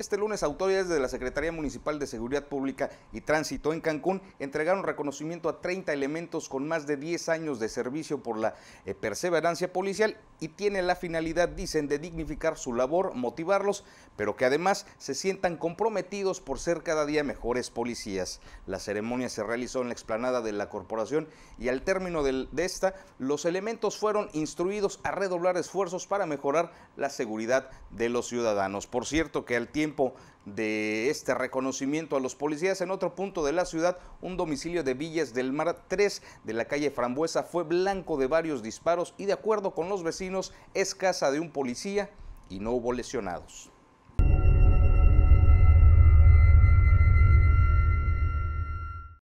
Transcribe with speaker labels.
Speaker 1: Este lunes, autoridades de la Secretaría Municipal de Seguridad Pública y Tránsito en Cancún entregaron reconocimiento a 30 elementos con más de 10 años de servicio por la eh, perseverancia policial y tiene la finalidad, dicen, de dignificar su labor, motivarlos, pero que además se sientan comprometidos por ser cada día mejores policías. La ceremonia se realizó en la explanada de la corporación y al término de esta, los elementos fueron instruidos a redoblar esfuerzos para mejorar la seguridad de los ciudadanos. Por cierto, que al tiempo de este reconocimiento a los policías. En otro punto de la ciudad, un domicilio de Villas del Mar 3 de la calle Frambuesa fue blanco de varios disparos y de acuerdo con los vecinos es casa de un policía y no hubo lesionados.